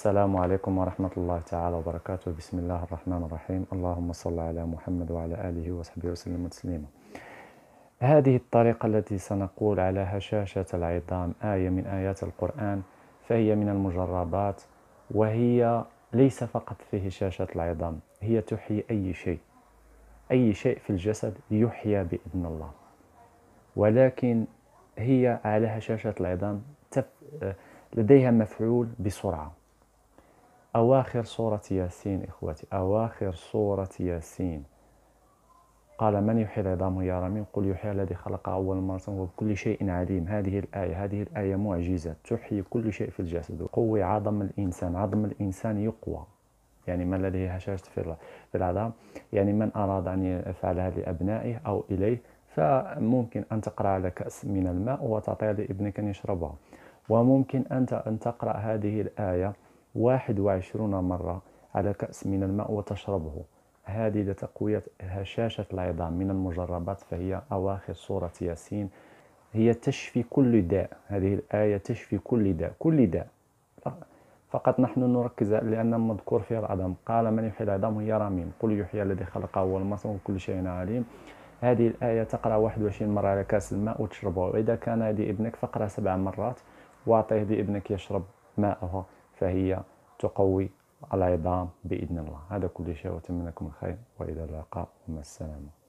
السلام عليكم ورحمة الله تعالى وبركاته بسم الله الرحمن الرحيم اللهم صل على محمد وعلى آله وصحبه وسلم تسليما هذه الطريقة التي سنقول على هشاشة العظام آية من آيات القرآن فهي من المجربات وهي ليس فقط في هشاشة العظام هي تحيي أي شيء أي شيء في الجسد يحيى بإذن الله ولكن هي على هشاشة العظام تف... لديها مفعول بسرعة أواخر سورة ياسين إخوتي أواخر سورة ياسين قال من يحيي العظام يا رمين قل يحيي الذي خلق أول مرة وبكل شيء عليم هذه الآية هذه الآية معجزة تحيي كل شيء في الجسد قوي عظم الإنسان عظم الإنسان يقوى يعني ما الذي هشاشت في العظام يعني من أراد أن يفعلها لأبنائه أو إليه فممكن أن تقرأ على كأس من الماء وتعطيها لابنك أن يشربها وممكن أنت أن تقرأ هذه الآية 21 مرة على كأس من الماء وتشربه هذه لتقوية هشاشة العظام من المجربات فهي أواخر سورة ياسين هي تشفي كل داء هذه الآية تشفي كل داء كل داء فقط نحن نركز لأن مذكور فيها العظام قال من يحيي العظام هي رميم قل يحيي الذي خلقه هو المصنع وكل شيء عليم هذه الآية تقرأ 21 مرة على كأس الماء وتشربه وإذا كان ابنك فقرأ سبع مرات وأعطيه لابنك يشرب ماءه فهي تقوي العظام بإذن الله هذا كل شيء وأتمنى لكم الخير وإلى اللقاء ومع السلامة